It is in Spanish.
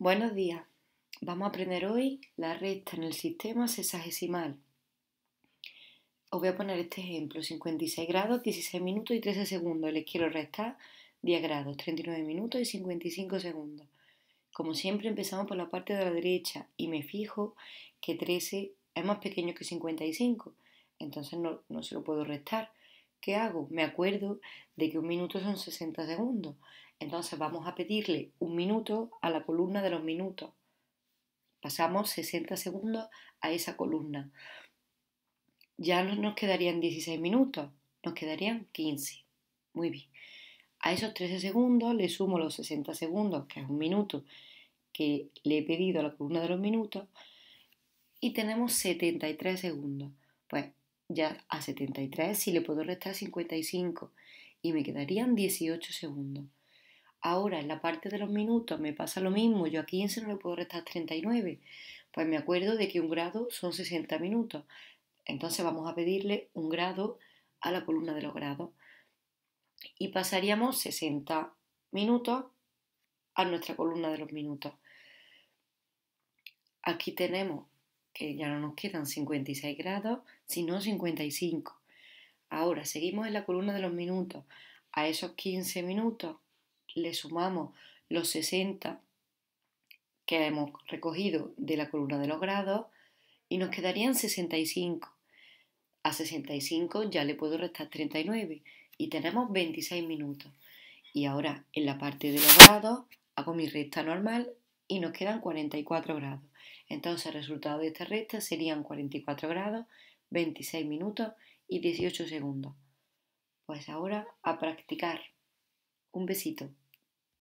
Buenos días. Vamos a aprender hoy la recta en el sistema sexagesimal. Os voy a poner este ejemplo. 56 grados, 16 minutos y 13 segundos. Les quiero restar 10 grados, 39 minutos y 55 segundos. Como siempre empezamos por la parte de la derecha y me fijo que 13 es más pequeño que 55. Entonces no se lo puedo restar. ¿Qué hago? Me acuerdo de que un minuto son 60 segundos. Entonces vamos a pedirle un minuto a la columna de los minutos. Pasamos 60 segundos a esa columna. Ya no nos quedarían 16 minutos, nos quedarían 15. Muy bien. A esos 13 segundos le sumo los 60 segundos, que es un minuto, que le he pedido a la columna de los minutos, y tenemos 73 segundos. Pues ya a 73, si le puedo restar 55 y me quedarían 18 segundos. Ahora en la parte de los minutos me pasa lo mismo, yo aquí en no le puedo restar 39, pues me acuerdo de que un grado son 60 minutos. Entonces vamos a pedirle un grado a la columna de los grados y pasaríamos 60 minutos a nuestra columna de los minutos. Aquí tenemos que ya no nos quedan 56 grados, sino 55. Ahora seguimos en la columna de los minutos. A esos 15 minutos le sumamos los 60 que hemos recogido de la columna de los grados y nos quedarían 65. A 65 ya le puedo restar 39 y tenemos 26 minutos. Y ahora en la parte de los grados hago mi resta normal y nos quedan 44 grados. Entonces el resultado de esta recta serían 44 grados, 26 minutos y 18 segundos. Pues ahora a practicar. Un besito.